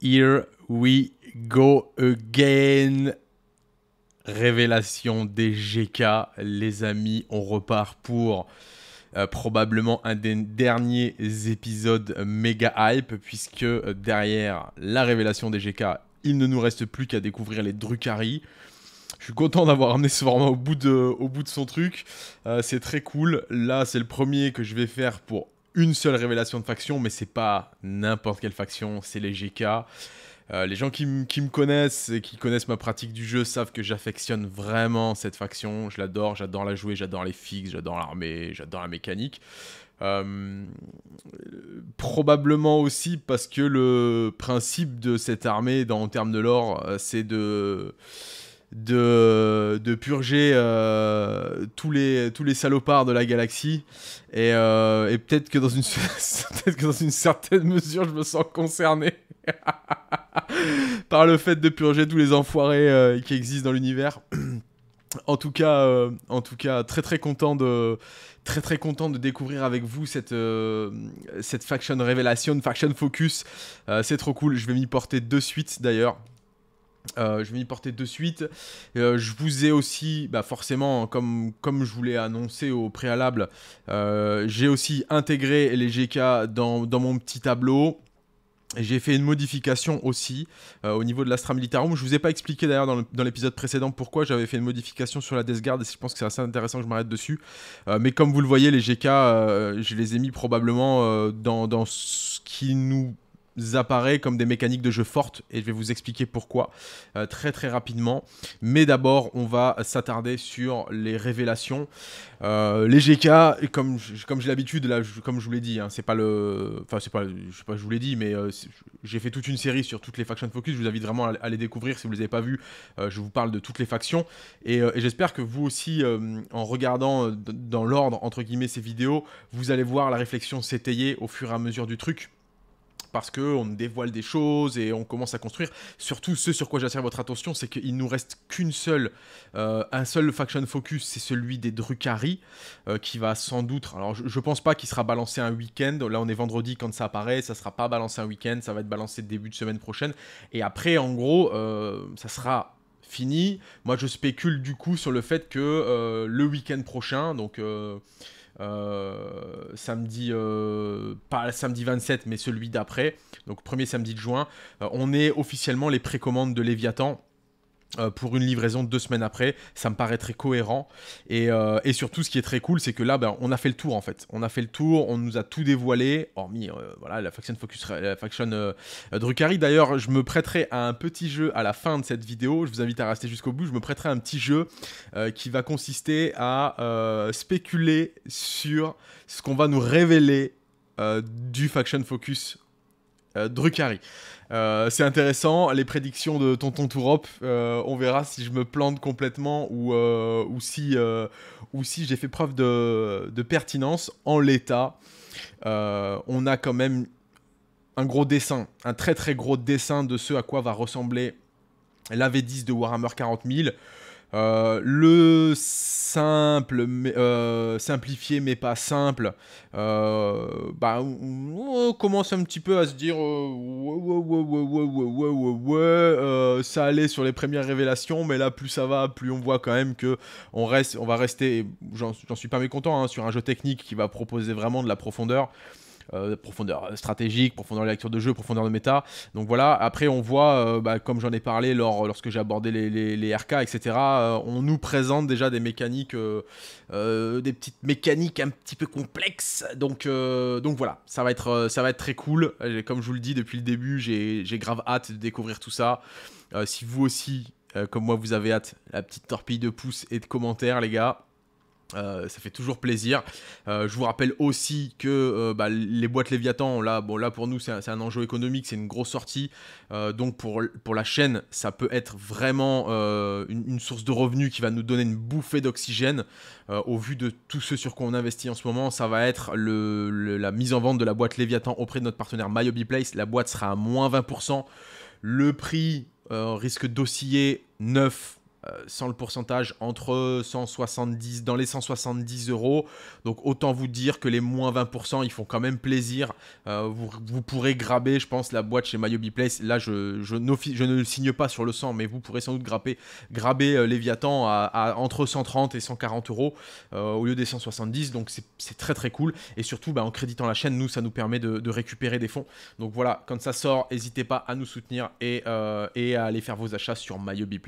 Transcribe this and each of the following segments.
Here we go again. Révélation des GK, les amis, on repart pour euh, probablement un des derniers épisodes méga hype, puisque euh, derrière la révélation des GK, il ne nous reste plus qu'à découvrir les Drucari. Je suis content d'avoir amené ce format au bout de, son truc. Euh, c'est très cool. Là, c'est le premier que je vais faire pour une seule révélation de faction, mais c'est pas n'importe quelle faction, c'est les GK. Euh, les gens qui, me connaissent et qui connaissent ma pratique du jeu savent que j'affectionne vraiment cette faction. Je l'adore, j'adore la jouer, j'adore les fixes, j'adore l'armée, j'adore la mécanique. Euh, probablement aussi parce que le principe de cette armée, dans, en termes de lore, euh, c'est de de, purger euh, tous, les, tous les salopards de la galaxie. Et, euh, peut-être que, dans une, dans une certaine mesure, je me sens concerné par le fait de purger tous les enfoirés euh, qui existent dans l'univers. en tout cas, en tout cas, très très content de très très content de découvrir avec vous cette, cette faction révélation, faction focus. c'est trop cool, je vais m'y porter de suite d'ailleurs. Euh, je vais m'y porter de suite. Euh, je vous ai aussi, bah, forcément, comme, comme je vous l'ai annoncé au préalable, euh, j'ai aussi intégré les GK dans, mon petit tableau. J'ai fait une modification aussi au niveau de l'Astra Militarum. Je vous ai pas expliqué d'ailleurs dans l'épisode précédent pourquoi j'avais fait une modification sur la Death Guard et je pense que c'est assez intéressant que je m'arrête dessus. mais comme vous le voyez, les GK, je les ai mis probablement dans, ce qui nous apparaît comme des mécaniques de jeu fortes et je vais vous expliquer pourquoi euh, très très rapidement. Mais d'abord, on va s'attarder sur les révélations. Euh, les GK, comme, comme j'ai l'habitude, là, comme je vous l'ai dit, hein, c'est pas le. Enfin, c'est pas. Je sais pas, je vous l'ai dit, mais euh, j'ai fait toute une série sur toutes les factions de focus. Je vous invite vraiment à, les découvrir si vous les avez pas vu je vous parle de toutes les factions et, et j'espère que vous aussi, en regardant dans l'ordre entre guillemets ces vidéos, vous allez voir la réflexion s'étayer au fur et à mesure du truc parce qu'on dévoile des choses et on commence à construire. Surtout, ce sur quoi j'attire votre attention, c'est qu'il nous reste qu'une seule, euh, un seul faction focus, c'est celui des Drucari, euh, qui va sans doute. Alors, je, pense pas qu'il sera balancé un week-end. Là, on est vendredi quand ça apparaît, ça sera pas balancé un week-end, ça va être balancé début de semaine prochaine. Et après, en gros, euh, ça sera fini. Moi, je spécule du coup sur le fait que le week-end prochain, donc euh, samedi, euh, pas samedi 27, mais celui d'après, donc premier samedi de juin. Euh, on est officiellement les précommandes de Léviathan euh, pour une livraison deux semaines après, ça me paraît très cohérent. Et, euh, surtout, ce qui est très cool, c'est que là, ben, on a fait le tour en fait. On a fait le tour, on nous a tout dévoilé, hormis euh, voilà, la faction, Focus, faction Drucari. D'ailleurs, je me prêterai à un petit jeu à la fin de cette vidéo. Je vous invite à rester jusqu'au bout. Je me prêterai à un petit jeu qui va consister à spéculer sur ce qu'on va nous révéler du Faction Focus euh, Drucari. Euh, c'est intéressant, les prédictions de Tonton Tourop, euh, on verra si je me plante complètement ou, ou si, ou si j'ai fait preuve de, de pertinence. En l'état, on a quand même un gros dessin, un très très gros dessin de ce à quoi va ressembler l'AV10 de Warhammer 40 euh, le simple, euh, simplifié mais pas simple, euh, bah, on commence un petit peu à se dire ça allait sur les premières révélations, mais là plus ça va, plus on voit quand même que on reste, on va rester. J'en suis pas mécontent hein, sur un jeu technique qui va proposer vraiment de la profondeur. Euh, profondeur stratégique, profondeur de lecture de jeu, profondeur de méta. Donc voilà, après on voit, euh, bah, comme j'en ai parlé lors, lorsque j'ai abordé les, RK, etc., euh, on nous présente déjà des mécaniques, des petites mécaniques un petit peu complexes. Donc, donc voilà, ça va, être, ça va être très cool. Comme je vous le dis depuis le début, j'ai grave hâte de découvrir tout ça. si vous aussi, comme moi, vous avez hâte, la petite torpille de pouce et de commentaires, les gars. Euh, ça fait toujours plaisir. Euh, je vous rappelle aussi que euh, bah, les boîtes Léviathan, là, bon, là pour nous c'est un, enjeu économique, c'est une grosse sortie. donc pour, pour la chaîne, ça peut être vraiment une, source de revenus qui va nous donner une bouffée d'oxygène. au vu de tout ce sur quoi on investit en ce moment, ça va être la mise en vente de la boîte Léviathan auprès de notre partenaire Myobiplace. Place. La boîte sera à moins 20%. Le prix risque d'osciller 9 euh, sans le pourcentage, entre 170, dans les 170 euros. Donc autant vous dire que les moins 20%, ils font quand même plaisir. Euh, vous, pourrez graber, je pense, la boîte chez MyObi Place. Là, je, je, je, ne signe pas sur le 100, mais vous pourrez sans doute grapper, graber euh, Léviathan à, entre 130 et 140 euros au lieu des 170. Donc c'est très très cool. Et surtout, bah, en créditant la chaîne, nous, ça nous permet de, récupérer des fonds. Donc voilà, quand ça sort, n'hésitez pas à nous soutenir et, et à aller faire vos achats sur MyObi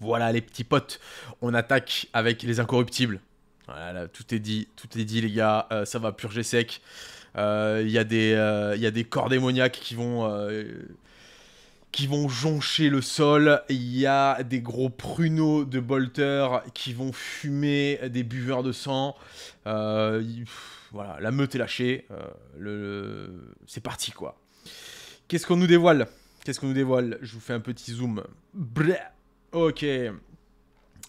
voilà les petits potes. On attaque avec les incorruptibles. Voilà, tout est dit, tout est dit les gars, euh, ça va purger sec. Euh, euh, il y, a des corps démoniaques qui vont, qui vont joncher le sol. Il y a des gros pruneaux de bolter qui vont fumer des buveurs de sang. voilà, la meute est lâchée. C'est parti quoi. Qu'est-ce qu'on nous dévoile Qu'est-ce qu'on nous dévoile Je vous fais un petit zoom. Ok.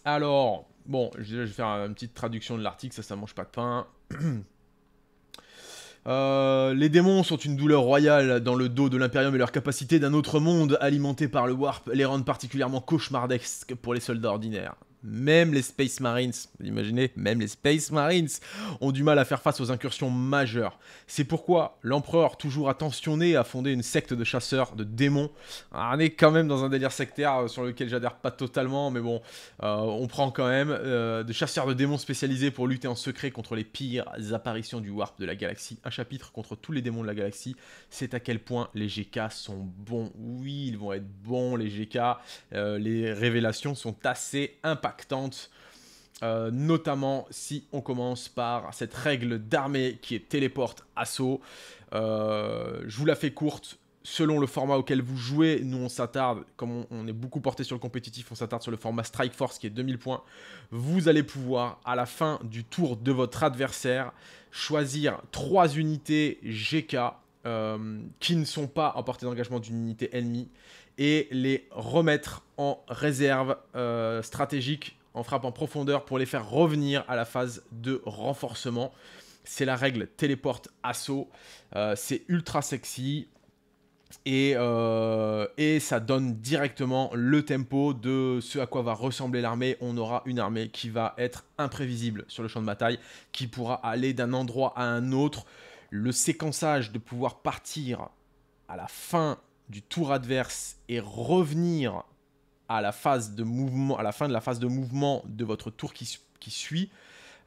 Alors, bon, je vais faire une petite traduction de l'article, ça, ça mange pas de pain. Euh, les démons sont une douleur royale dans le dos de l'Impérium et leur capacité d'un autre monde alimenté par le warp les rendent particulièrement cauchemardesques pour les soldats ordinaires. Même les Space Marines, imaginez, même les Space Marines ont du mal à faire face aux incursions majeures. C'est pourquoi l'empereur, toujours attentionné à fonder une secte de chasseurs, de démons, ah, on est quand même dans un délire sectaire euh, sur lequel j'adhère pas totalement, mais bon, euh, on prend quand même euh, de chasseurs de démons spécialisés pour lutter en secret contre les pires apparitions du Warp de la galaxie. Un chapitre contre tous les démons de la galaxie, c'est à quel point les GK sont bons. Oui, ils vont être bons, les GK. les révélations sont assez impactantes euh, notamment si on commence par cette règle d'armée qui est téléporte assaut. Euh, je vous la fais courte. Selon le format auquel vous jouez, nous on s'attarde, comme on, est beaucoup porté sur le compétitif, on s'attarde sur le format Strike Force qui est 2000 points. Vous allez pouvoir, à la fin du tour de votre adversaire, choisir 3 unités GK euh, qui ne sont pas en portée d'engagement d'une unité ennemie et les remettre en réserve euh, stratégique en frappe en profondeur pour les faire revenir à la phase de renforcement. C'est la règle téléporte assaut. Euh, c'est ultra sexy. Et, euh, et, ça donne directement le tempo de ce à quoi va ressembler l'armée. On aura une armée qui va être imprévisible sur le champ de bataille, qui pourra aller d'un endroit à un autre. Le séquençage de pouvoir partir à la fin du tour adverse et revenir à la phase de mouvement, à la fin de la phase de mouvement de votre tour qui, suit,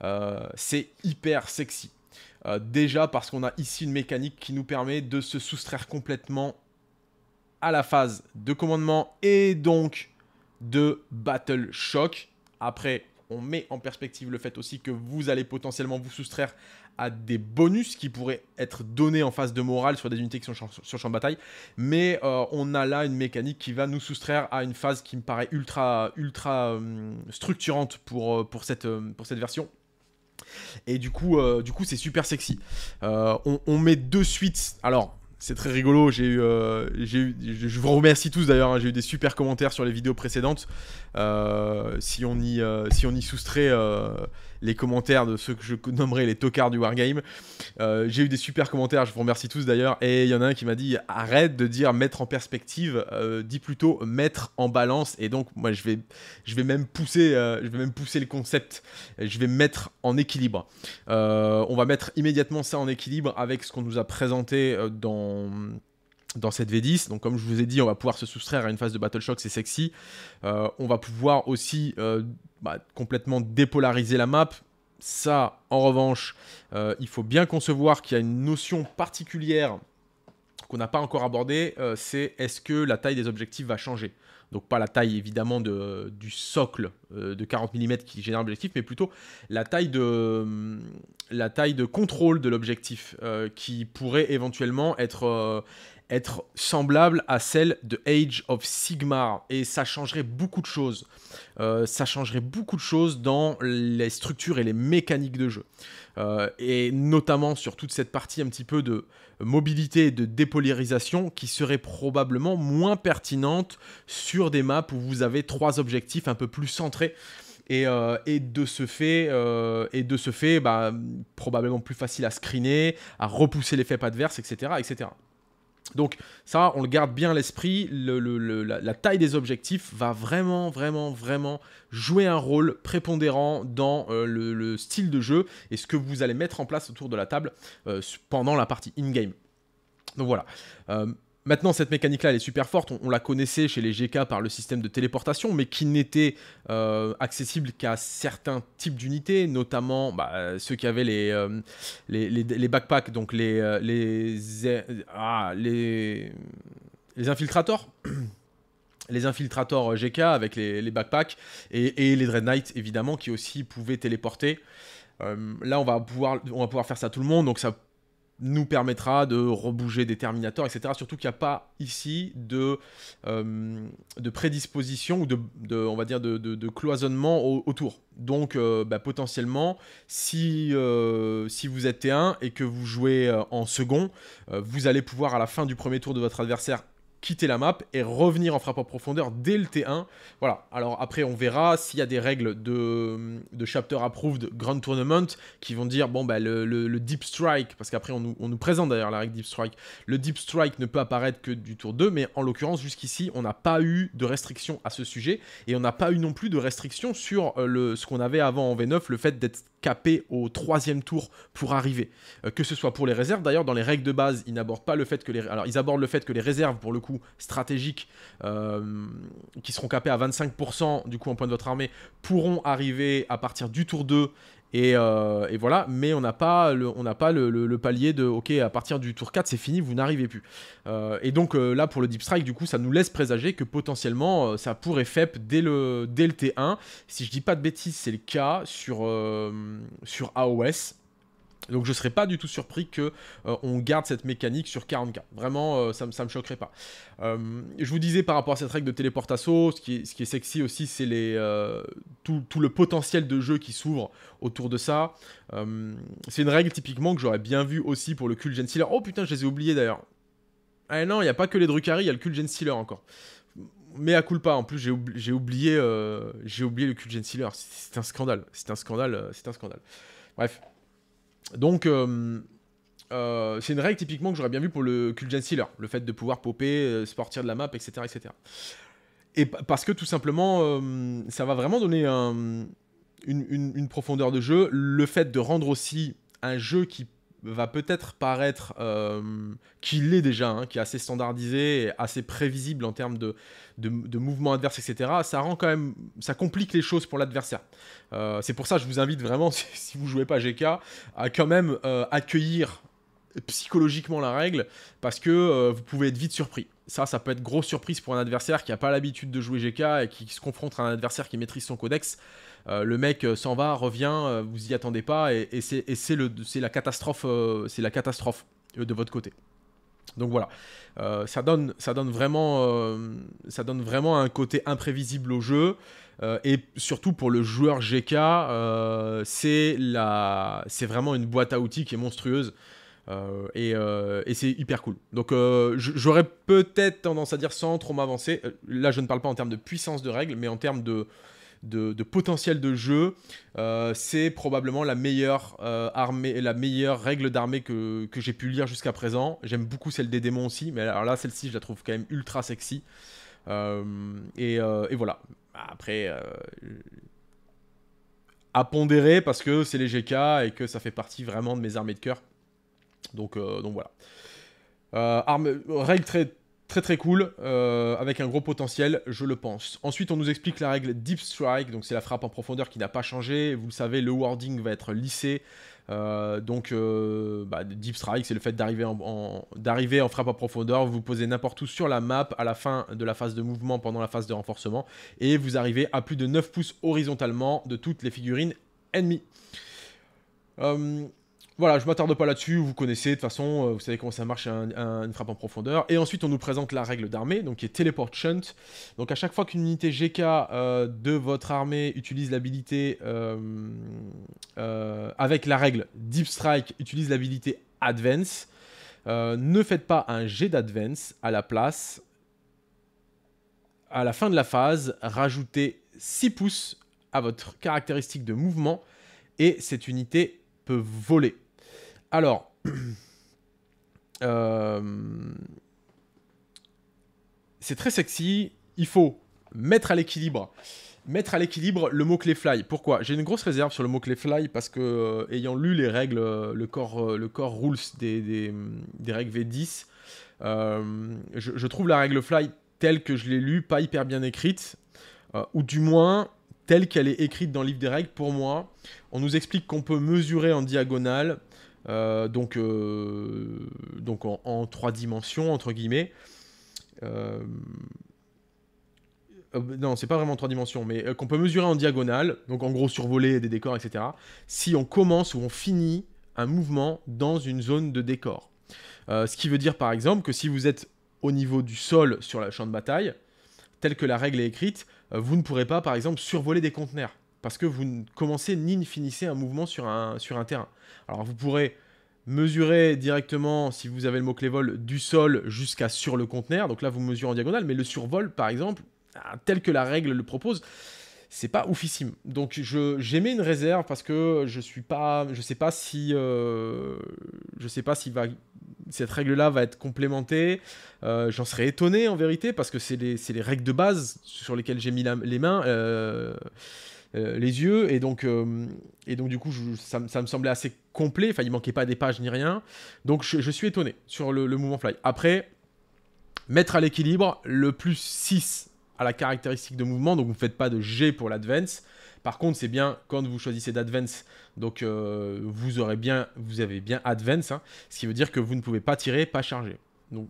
euh, c'est hyper sexy. Euh, déjà parce qu'on a ici une mécanique qui nous permet de se soustraire complètement à la phase de commandement et donc de battle shock. Après, on met en perspective le fait aussi que vous allez potentiellement vous soustraire à des bonus qui pourraient être donnés en phase de morale sur des unités qui sont sur, champ de bataille. Mais euh, on a là une mécanique qui va nous soustraire à une phase qui me paraît ultra, ultra euh, structurante pour, euh, pour, cette, pour cette version. Et du coup, du coup, c'est super sexy. On, met deux suites... Alors, c'est très rigolo. J'ai eu, euh, je vous remercie tous d'ailleurs. Hein. j'ai eu des super commentaires sur les vidéos précédentes. Euh, si on y, euh, si on y soustrait les commentaires de ceux que je nommerai les tocards du Wargame. Euh, j'ai eu des super commentaires, je vous remercie tous d'ailleurs. Et il y en a un qui m'a dit arrête de dire mettre en perspective, euh, dis plutôt mettre en balance. Et donc, moi, je vais, je vais, même, pousser, euh, je vais même pousser le concept. Je vais mettre en équilibre. on va mettre immédiatement ça en équilibre avec ce qu'on nous a présenté dans dans cette V10. Donc comme je vous ai dit, on va pouvoir se soustraire à une phase de Battle Shock, c'est sexy. Euh, on va pouvoir aussi euh, bah, complètement dépolariser la map. Ça, en revanche, euh, il faut bien concevoir qu'il y a une notion particulière qu'on n'a pas encore abordée, c'est est-ce que la taille des objectifs va changer Donc pas la taille évidemment de, du socle euh, de 40 mm qui génère l'objectif, mais plutôt la taille de, euh, la taille de contrôle de l'objectif euh, qui pourrait éventuellement être, être semblable à celle de Age of Sigmar. Et ça changerait beaucoup de choses. ça changerait beaucoup de choses dans les structures et les mécaniques de jeu. et notamment sur toute cette partie un petit peu de mobilité et de dépolarisation qui serait probablement moins pertinente sur des maps où vous avez trois objectifs un peu plus centrés euh, et, de ce fait, euh, et de fait bah, probablement plus facile à screener, à repousser les faits adverses, etc., etc. Donc ça, on le garde bien à l'esprit, la, taille des objectifs va vraiment, vraiment, vraiment jouer un rôle prépondérant dans euh, le, style de jeu et ce que vous allez mettre en place autour de la table pendant la partie in-game. Donc voilà. Maintenant, cette mécanique-là, elle est super forte. On, la connaissait chez les GK par le système de téléportation, mais qui n'était euh, accessible qu'à certains types d'unités, notamment bah, ceux qui avaient euh, les, les, backpacks, donc les, euh, ah, les, les, infiltrators. les infiltrators GK avec les, backpacks et, les Dread Knights évidemment qui aussi pouvaient téléporter. là on va, pouvoir, on va pouvoir faire ça à tout le monde donc ça nous permettra de rebouger des Terminators, etc. Surtout qu'il n'y a pas ici de, euh, de prédisposition ou de, on va dire de, cloisonnement autour. Donc euh, bah, potentiellement, si, euh, si vous êtes T1 et que vous jouez en second, vous allez pouvoir à la fin du premier tour de votre adversaire quitter la map et revenir en frappe en profondeur dès le T1. Voilà, alors après on verra s'il y a des règles de, chapter approved Grand Tournament qui vont dire, bon bah le, deep strike, parce qu'après on nous, on nous présente d'ailleurs la règle deep strike, le deep strike ne peut apparaître que du tour 2, mais en l'occurrence jusqu'ici on n'a pas eu de restriction à ce sujet et on n'a pas eu non plus de restriction sur euh, le, ce qu'on avait avant en V9, le fait d'être capé au troisième tour pour arriver. Euh, que ce soit pour les réserves, d'ailleurs dans les règles de base ils n'abordent pas le fait que les... Alors ils abordent le fait que les réserves pour le coup stratégiques euh, qui seront capés à 25% du coup en point de votre armée pourront arriver à partir du tour 2 euh, et, voilà, mais on n'a pas, le, on pas le, palier de OK, à partir du tour 4, c'est fini, vous n'arrivez plus. Euh, et donc là, pour le Deep Strike, du coup, ça nous laisse présager que potentiellement, ça pourrait FEP dès le, dès le T1. Si je dis pas de bêtises, c'est le cas sur, sur AOS. Donc je ne serais pas du tout surpris que euh, on garde cette mécanique sur 40k. Vraiment, euh, ça ne me choquerait pas. Euh, je vous disais par rapport à cette règle de téléporte ce qui ce qui est sexy aussi, c'est tout, tout, le potentiel de jeu qui s'ouvre autour de ça. c'est une règle typiquement que j'aurais bien vu aussi pour le cul Gen Sealer. Oh putain, je les ai oubliés d'ailleurs. Ah non, il n'y a pas que les Drucari, il y a le cul Gen Sealer encore. Mais à pas, en plus j'ai oublié, j'ai oublié le cul Gen Sealer. C'est un scandale, c'est un scandale, c'est un scandale. Bref. Donc, euh, euh, c'est une règle typiquement que j'aurais bien vu pour le Kuljan Sealer, le fait de pouvoir popper, euh, se de la map, etc. Et parce que tout simplement, ça va vraiment donner une, profondeur de jeu. Le fait de rendre aussi un jeu qui va peut-être paraître, euh, qu'il est l'est déjà, hein, qui est assez standardisé, et assez prévisible en termes de, de, mouvements adverses, etc., ça rend quand même, ça complique les choses pour l'adversaire. Euh, c'est pour ça que je vous invite vraiment, si, vous jouez pas GK, à quand même euh, accueillir psychologiquement la règle, parce que vous pouvez être vite surpris. Ça, ça peut être grosse surprise pour un adversaire qui n'a pas l'habitude de jouer GK et qui se confronte à un adversaire qui maîtrise son codex. Euh, le mec euh, s'en va, revient, euh, vous y attendez pas, et, c'est la catastrophe, c'est la catastrophe de votre côté. Donc voilà, ça, donne, vraiment, un côté imprévisible au jeu. et surtout pour le joueur GK, c'est vraiment une boîte à outils qui est monstrueuse. et, c'est hyper cool. Donc j'aurais peut-être tendance à dire sans trop m'avancer. Là, je ne parle pas en termes de puissance de règles, mais en termes de, de, potentiel de jeu. Euh, c'est probablement la meilleure euh, la meilleure règle d'armée que, j'ai pu lire jusqu'à présent. J'aime beaucoup celle des démons aussi, mais alors là, celle-ci, je la trouve quand même ultra sexy. Euh, et, voilà. Après, à pondérer parce que c'est les GK et que ça fait partie vraiment de mes armées de cœur. Donc, donc voilà. Arme, règle très Très très cool, euh, avec un gros potentiel, je le pense. Ensuite, on nous explique la règle Deep Strike, donc c'est la frappe en profondeur qui n'a pas changé. Vous le savez, le wording va être lissé. Euh, donc, euh, bah, Deep Strike, c'est le fait d'arriver en, en frappe en profondeur. Vous vous posez n'importe où sur la map à la fin de la phase de mouvement, pendant la phase de renforcement, et vous arrivez à plus de 9 pouces horizontalement de toutes les figurines ennemies. Voilà, je m'attarde pas là-dessus, vous connaissez, de toute façon, euh, vous savez comment ça marche un, une frappe en profondeur. Et ensuite, on nous présente la règle d'armée, donc qui est Teleport Shunt. Donc à chaque fois qu'une unité GK euh, de votre armée utilise l'habilité, euh, avec la règle Deep Strike, utilise l'habilité Advance, ne faites pas un jet d'Advance à la place. À la fin de la phase, rajoutez 6 pouces à votre caractéristique de mouvement et cette unité voler. Alors, euh, c'est très sexy. Il faut mettre à l'équilibre. Mettre à l'équilibre le mot-clé fly. Pourquoi J'ai une grosse réserve sur le mot-clé fly parce que, euh, ayant lu les règles, euh, le corps, le corps rules des, des, règles V10, je, je, trouve la règle fly telle que je l'ai lue pas hyper bien écrite, ou du moins telle qu'elle est écrite dans le livre des règles pour moi. On nous explique qu'on peut mesurer en diagonale, euh, donc, euh, donc en, trois dimensions, entre guillemets. Euh, euh, non, c'est pas vraiment trois dimensions, mais qu'on peut mesurer en diagonale, donc en gros survoler des décors, etc. Si on commence ou on finit un mouvement dans une zone de décor. ce qui veut dire par exemple que si vous êtes au niveau du sol sur la champ de bataille, tel que la règle est écrite, vous ne pourrez pas par exemple survoler des conteneurs parce que vous ne commencez ni ne finissez un mouvement sur un, sur un terrain. Alors vous pourrez mesurer directement, si vous avez le mot-clé vol, du sol jusqu'à sur le conteneur. Donc là, vous mesurez en diagonale, mais le survol, par exemple, hein, tel que la règle le propose, c'est pas oufissime. Donc mis une réserve parce que je suis sais pas si, euh, je sais pas si va, cette règle-là va être complémentée. Euh, j'en serais étonné en vérité parce que c'est les, règles de base sur lesquelles j'ai mis les mains. Euh, euh, les yeux. Et donc, euh, et donc du coup, ça, me semblait assez complet. Enfin, il manquait pas des pages ni rien. Donc, je, suis étonné sur le, mouvement fly. Après, mettre à l'équilibre le plus 6 à la caractéristique de mouvement. Donc, vous ne faites pas de G pour l'advance. Par contre, c'est bien quand vous choisissez d'advance, donc euh, vous aurez bien, vous avez bien advance, hein. ce qui veut dire que vous ne pouvez pas tirer, pas charger. Donc,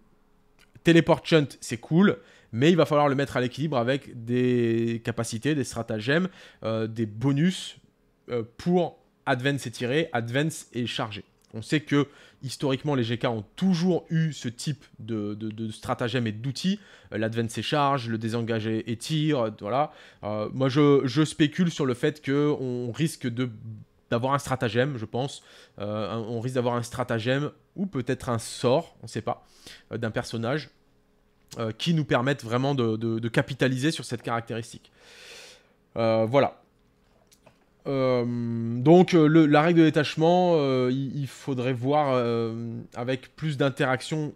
téléport c'est cool, mais il va falloir le mettre à l'équilibre avec des capacités, des stratagèmes, euh, des bonus euh, pour advance et tirer, advance et charger. On sait que historiquement, les GK ont toujours eu ce type de, de, stratagème et d'outils. Euh, l'advance et charge, le désengager et tire, voilà. moi, je, spécule sur le fait qu'on risque d'avoir un stratagème, je pense. on risque d'avoir un stratagème ou peut-être un sort, on ne sait pas, d'un personnage euh, qui nous permettent vraiment de, capitaliser sur cette caractéristique. Euh, voilà. Euh, donc la règle de détachement, il, faudrait voir avec plus d'interaction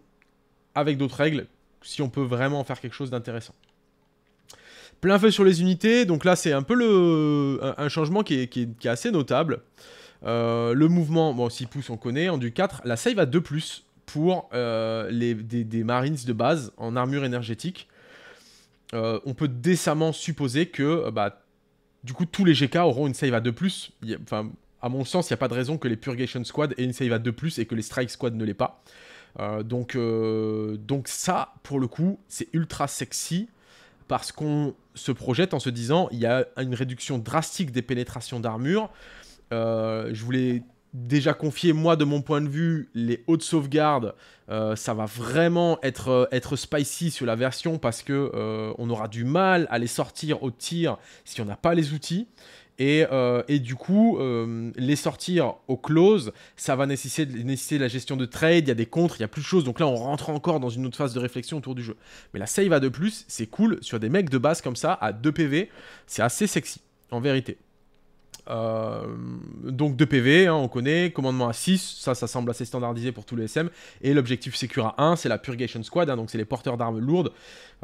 avec d'autres règles si on peut vraiment faire quelque chose d'intéressant. Plein feu sur les unités, donc là c'est un peu le, un changement qui est, assez notable. le mouvement, bon, 6 pouces on connaît, en du 4, la save à 2+, pour euh, les, des, Marines de base en armure énergétique. Euh, on peut décemment supposer que euh, bah, du coup tous les GK auront une save à 2 plus. Enfin, à mon sens, il n'y a pas de raison que les Purgation Squad aient une save à 2 plus et que les Strike Squad ne l'aient pas. donc, donc ça, pour le coup, c'est ultra sexy parce qu'on se projette en se disant il y a une réduction drastique des pénétrations d'armure. je voulais déjà confié, moi, de mon point de vue, les hautes sauvegardes, euh, ça va vraiment être, euh, être spicy sur la version parce que euh, on aura du mal à les sortir au tir si on n'a pas les outils. Et, du coup, les sortir au close, ça va nécessiter, nécessiter la gestion de trade, il y a des contres, il y a plus de choses. Donc là, on rentre encore dans une autre phase de réflexion autour du jeu. Mais la save à de plus, c'est cool sur des mecs de base comme ça, à 2 PV, c'est assez sexy, en vérité. Euh, donc 2 PV, hein, on connaît, commandement à 6, ça, ça semble assez standardisé pour tous les SM. Et l'objectif Secura 1, c'est la Purgation Squad, hein, donc c'est les porteurs d'armes lourdes.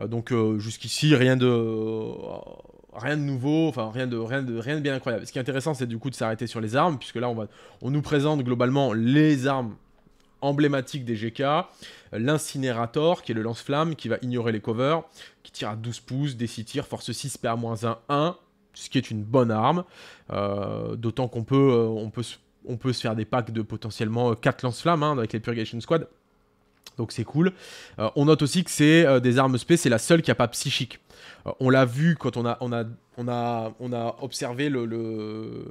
Euh, donc euh, jusqu'ici, rien de... Rien de nouveau, enfin rien de, rien, de, rien de bien incroyable. Ce qui est intéressant, c'est du coup de s'arrêter sur les armes, puisque là, on, va, on nous présente globalement les armes emblématiques des GK, l'incinérator qui est le lance-flamme qui va ignorer les covers, qui tire à 12 pouces, des 6 tirs, force 6, PA-1, 1, ce qui est une bonne arme. Euh, d'autant qu'on peut, euh, on peut, on peut se faire des packs de potentiellement 4 euh, lance-flammes hein, avec les Purgation Squad. Donc c'est cool. Euh, on note aussi que c'est euh, des armes spé, c'est la seule qui n'a pas psychique. Euh, on l'a vu quand on a, on a, on a, on a observé le,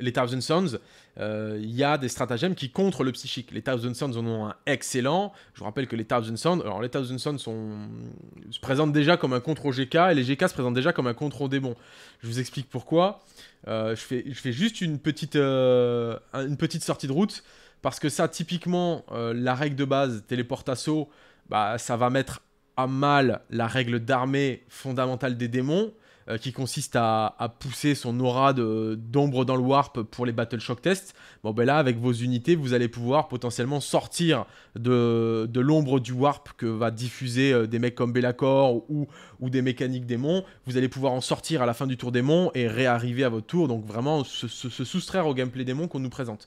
les Thousand Sons. Il y a des stratagèmes qui contre le psychique. Les Thousand Sons en ont un excellent. Je vous rappelle que les Thousand Sons, alors les se présentent déjà comme un contre au GK et les GK se présentent déjà comme un contre au démon. Je vous explique pourquoi. je, fais, je fais juste une petite, une petite sortie de route. Parce que ça, typiquement, euh, la règle de base, téléporte-assaut, bah, ça va mettre à mal la règle d'armée fondamentale des démons, euh, qui consiste à, pousser son aura d'ombre dans le warp pour les Battle Shock Tests. Bon, ben là, avec vos unités, vous allez pouvoir potentiellement sortir de, l'ombre du warp que va diffuser euh, des mecs comme Bellacor ou, ou des mécaniques démons. Vous allez pouvoir en sortir à la fin du tour démons et réarriver à votre tour, donc vraiment se, soustraire au gameplay démon qu'on nous présente.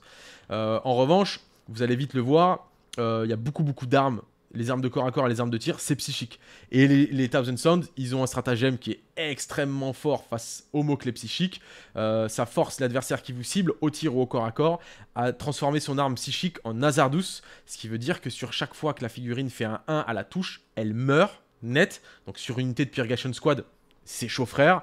Euh, en revanche, vous allez vite le voir, euh, il y a beaucoup beaucoup d'armes les armes de corps à corps et les armes de tir, c'est psychique. Et les, Thousand Sounds, ils ont un stratagème qui est extrêmement fort face aux mots-clés psychiques. Euh, ça force l'adversaire qui vous cible, au tir ou au corps à corps, à transformer son arme psychique en douce. ce qui veut dire que sur chaque fois que la figurine fait un 1 à la touche, elle meurt net. Donc sur une unité de Purgation Squad, c'est chaud frère.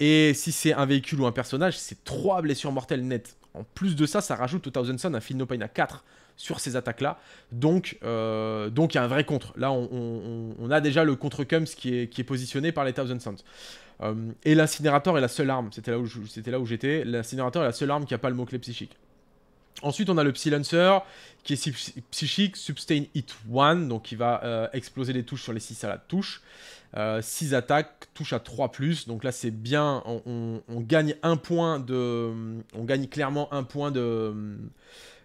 et si c'est un véhicule ou un personnage, c'est 3 blessures mortelles nettes en plus de ça, ça rajoute au Thousand Sun un Feel No Pain à 4 sur ces attaques-là. Donc, euh, donc il y a un vrai contre. Là, on, a déjà le contre Cums qui est, qui est positionné par les Thousand Suns. Euh, et l'incinérateur est la seule arme. C'était là où là où j'étais. L'incinérateur est la seule arme qui a pas le mot-clé psychique. Ensuite, on a le Psylancer qui est psychique, Sustain Hit 1, donc il va euh, exploser les touches sur les 6 à la touche. 6 euh, attaques, touche à 3 plus. Donc là, c'est bien. On, gagne un point de. On gagne clairement un point de.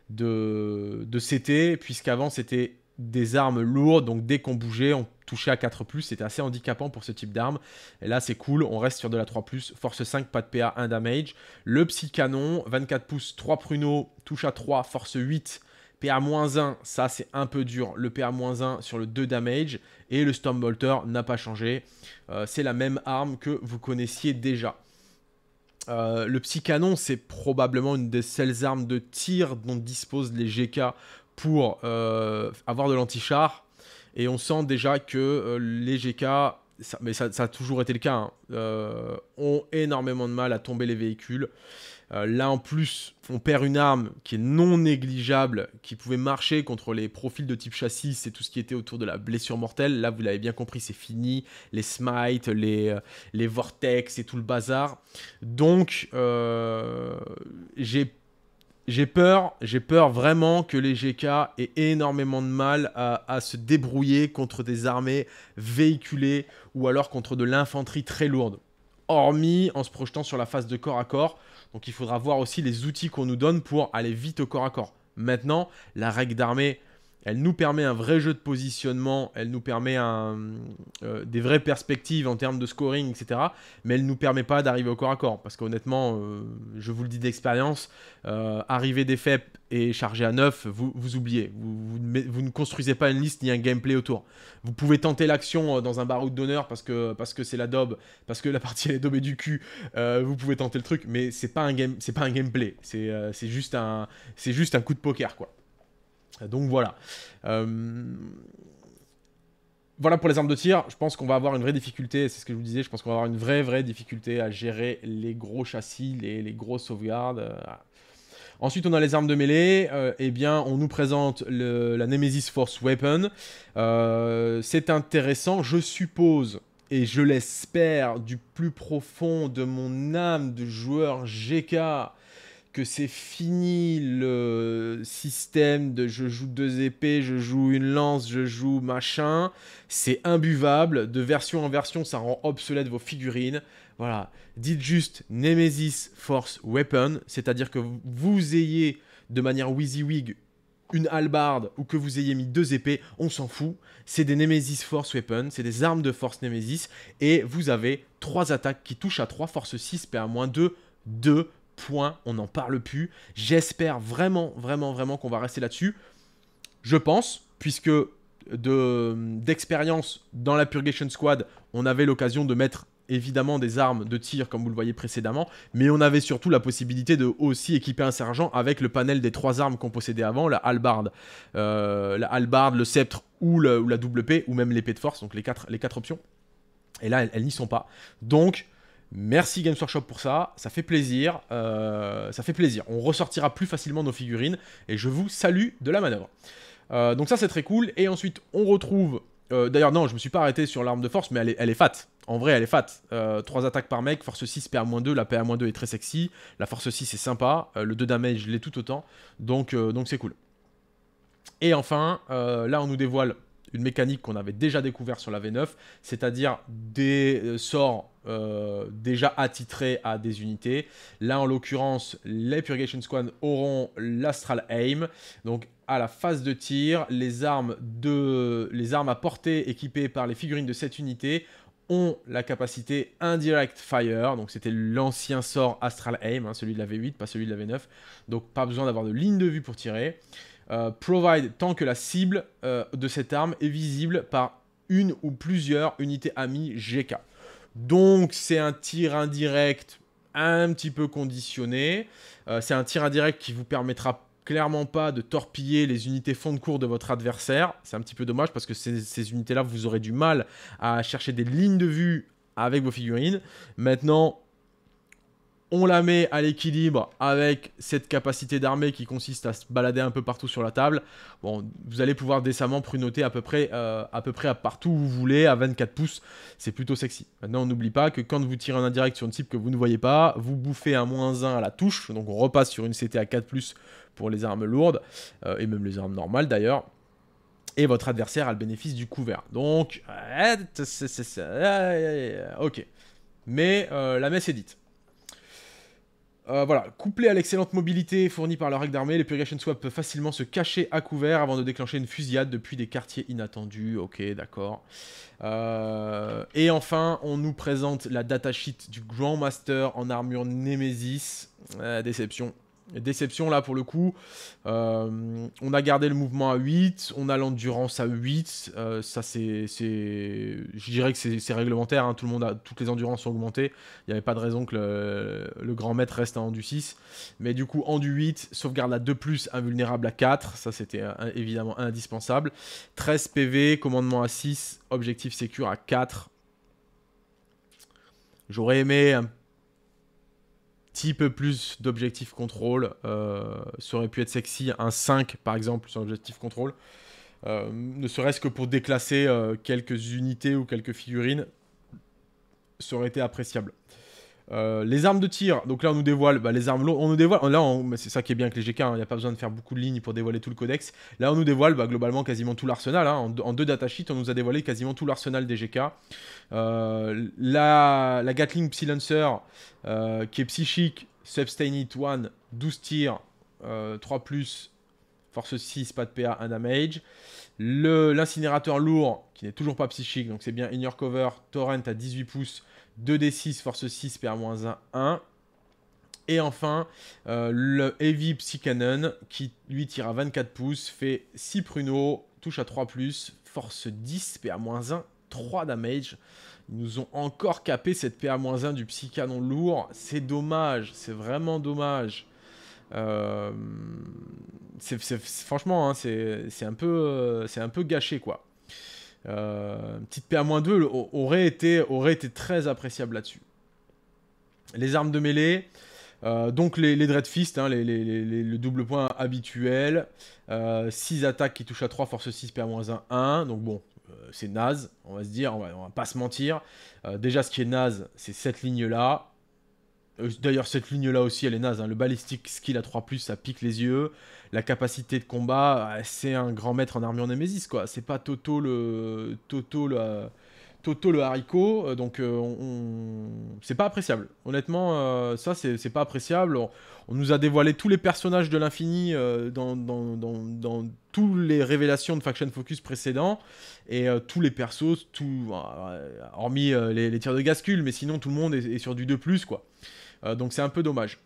De, de CT, puisqu'avant c'était des armes lourdes, donc dès qu'on bougeait, on touchait à 4, plus c'était assez handicapant pour ce type d'armes Et là, c'est cool, on reste sur de la 3, plus force 5, pas de PA, 1 damage. Le psy canon, 24 pouces, 3 pruneaux, touche à 3, force 8, PA-1, ça c'est un peu dur, le PA-1 sur le 2 damage, et le Stormbolter n'a pas changé, euh, c'est la même arme que vous connaissiez déjà. Euh, le Psycanon, c'est probablement une des seules armes de tir dont disposent les GK pour euh, avoir de l'antichar. Et on sent déjà que les GK mais ça, a toujours été le cas, hein. euh, ont énormément de mal à tomber les véhicules. Euh, là, en plus, on perd une arme qui est non négligeable, qui pouvait marcher contre les profils de type châssis, et tout ce qui était autour de la blessure mortelle. Là, vous l'avez bien compris, c'est fini. Les smites, les, euh, les vortex et tout le bazar. Donc, euh, j'ai j'ai peur, j'ai peur vraiment que les GK aient énormément de mal à, se débrouiller contre des armées véhiculées ou alors contre de l'infanterie très lourde. Hormis en se projetant sur la phase de corps à corps. Donc il faudra voir aussi les outils qu'on nous donne pour aller vite au corps à corps. Maintenant, la règle d'armée, elle nous permet un vrai jeu de positionnement, elle nous permet euh, des vraies perspectives en termes de scoring, etc. Mais elle ne nous permet pas d'arriver au corps à corps. Parce qu'honnêtement, euh, je vous le dis d'expérience, euh, arriver des FEP et charger à 9, vous, vous oubliez. Vous, ne construisez pas une liste ni un gameplay autour. Vous pouvez tenter l'action dans un barreau d'honneur parce que parce que c'est la daube, parce que la partie elle est daubée du cul. vous pouvez tenter le truc, mais c'est pas un game, c'est pas un gameplay. C'est c'est juste un c'est juste un coup de poker quoi. Donc voilà. Euh, voilà pour les armes de tir, je pense qu'on va avoir une vraie difficulté, c'est ce que je vous disais, je pense qu'on va avoir une vraie vraie difficulté à gérer les gros châssis, les, les grosses sauvegardes. Euh, ensuite, on a les armes de mêlée. Euh, eh bien, on nous présente la Nemesis Force Weapon. c'est intéressant, je suppose, et je l'espère du plus profond de mon âme de joueur GK, que c'est fini le système de je joue deux épées, je joue une lance, je joue machin. C'est imbuvable. De version en version, ça rend obsolète vos figurines. Voilà. Dites juste Nemesis Force Weapon, c'est-à-dire que vous ayez de manière WYSIWYG une halbarde ou que vous ayez mis deux épées, on s'en fout. C'est des Nemesis Force Weapon, c'est des armes de force Nemesis. Et vous avez trois attaques qui touchent à 3, force 6, moins 2 point, on n'en parle plus. J'espère vraiment, vraiment, vraiment qu'on va rester là-dessus. Je pense, puisque d'expérience dans la Purgation Squad, on avait l'occasion de mettre évidemment des armes de tir comme vous le voyez précédemment, mais on avait surtout la possibilité de aussi équiper un sergent avec le panel des trois armes qu'on possédait avant, la halbarde, euh, la le sceptre ou, la double P, ou même l'épée de force, donc les quatre, options. Et là, elles n'y sont pas. Donc, Merci Games Workshop pour ça, ça fait plaisir, euh, ça fait plaisir. On ressortira plus facilement nos figurines et je vous salue de la manœuvre. Euh, donc ça c'est très cool. Et ensuite on retrouve, euh, d'ailleurs non je me suis pas arrêté sur l'arme de force mais elle est, elle fat. En vrai elle est fat. 3 attaques par mec, force 6, PA-2, la PA-2 est très sexy, la force 6 c'est sympa, le 2 damage l'ai tout autant, donc c'est cool. Et enfin là on nous dévoile une mécanique qu'on avait déjà découvert sur la V9, c'est-à-dire des euh, sorts euh, déjà attitrés à des unités. Là, en l'occurrence, les Purgation Squad auront l'Astral Aim. Donc, à la phase de tir, les armes, de, les armes à portée équipées par les figurines de cette unité ont la capacité Indirect Fire, donc c'était l'ancien sort Astral Aim, hein, celui de la V8, pas celui de la V9, donc pas besoin d'avoir de ligne de vue pour tirer. Euh, provide tant que la cible euh, de cette arme est visible par une ou plusieurs unités amies GK. Donc c'est un tir indirect un petit peu conditionné. Euh, c'est un tir indirect qui vous permettra clairement pas de torpiller les unités fond de cours de votre adversaire. C'est un petit peu dommage parce que ces unités-là, vous aurez du mal à chercher des lignes de vue avec vos figurines. Maintenant, on la met à l'équilibre avec cette capacité d'armée qui consiste à se balader un peu partout sur la table. Bon, vous allez pouvoir décemment prunoter euh, à peu près, à, peu près partout où vous voulez, à 24 pouces. C'est plutôt sexy. Maintenant, on n'oublie pas que quand vous tirez en indirect sur une cible que vous ne voyez pas, vous bouffez un moins 1 à la touche. Donc on repasse sur une CT à 4 pour les armes lourdes, euh, et même les armes normales d'ailleurs et votre adversaire a le bénéfice du couvert. Donc, ok. Mais euh, la messe est dite. Euh, voilà, couplé à l'excellente mobilité fournie par la règle d'armée, les Purgation Swap peuvent facilement se cacher à couvert avant de déclencher une fusillade depuis des quartiers inattendus. Ok, d'accord. Euh, et enfin, on nous présente la datasheet du Grand Master en armure Nemesis. Euh, déception. Déception là pour le coup. Euh, on a gardé le mouvement à 8, on a l'endurance à 8. Euh, ça c'est, Je dirais que c'est, réglementaire, hein. Tout le monde a... toutes les endurances sont augmentées. Il n'y avait pas de raison que le... grand maître reste en du 6. Mais du coup, en du 8, sauvegarde à 2, invulnérable à 4. Ça c'était évidemment indispensable. 13 PV, commandement à 6, objectif sécure à 4. J'aurais aimé petit peu plus d'objectif contrôle. serait euh, ça aurait pu être sexy, un 5 par exemple sur l'objectif contrôle. Euh, ne serait-ce que pour déclasser euh, quelques unités ou quelques figurines, ça aurait été appréciable. Euh, les armes de tir, donc là on nous dévoile bah, les armes lourdes, on nous dévoile, là c'est ça qui est bien avec les GK, il hein, n'y a pas besoin de faire beaucoup de lignes pour dévoiler tout le codex. Là on nous dévoile bah, globalement quasiment tout l'arsenal, hein. en, deux datasheets on nous a dévoilé quasiment tout l'arsenal des GK. Euh, la... Gatling Silencer euh, qui est psychique, substain It 1, 12 tirs, 3 plus, force 6, pas de PA, 1 damage. L'incinérateur lourd qui n'est toujours pas psychique, donc c'est bien In Your Cover, Torrent à 18 pouces. 2d6 force 6 pa 1, 1. Et enfin, euh, le Heavy Psycannon qui lui tire à 24 pouces, fait 6 pruneaux, touche à 3, force 10 PA-1, 3 damage. Ils nous ont encore capé cette PA-1 du Psycannon lourd. C'est dommage, c'est vraiment dommage. Euh, franchement, hein, c'est un, euh, un peu gâché quoi. Euh, petite PA-2 aurait été, aurait été très appréciable là-dessus. Les armes de mêlée, euh, donc les, Dreadfist, Dread Fist, hein, le double point habituel, 6 euh, attaques qui touchent à 3, force 6, PA-1, 1, donc bon, c'est naze, on va se dire, on va, on va pas se mentir. déjà ce qui est naze, c'est cette ligne-là, euh, d'ailleurs, cette ligne-là aussi, elle est naze. Hein. Le balistique skill à 3, ça pique les yeux. La capacité de combat, euh, c'est un grand maître en armure Nemesis, quoi. C'est pas Toto le. Toto Toto le haricot, euh, donc c'est pas appréciable. Honnêtement, ça c'est pas appréciable. On, nous a dévoilé tous les personnages de l'infini dans, dans, toutes les révélations de Faction Focus précédents et tous les persos, tout, hormis les, tirs de gascule, mais sinon tout le monde est, est sur du 2+, quoi. Euh, donc c'est un peu dommage.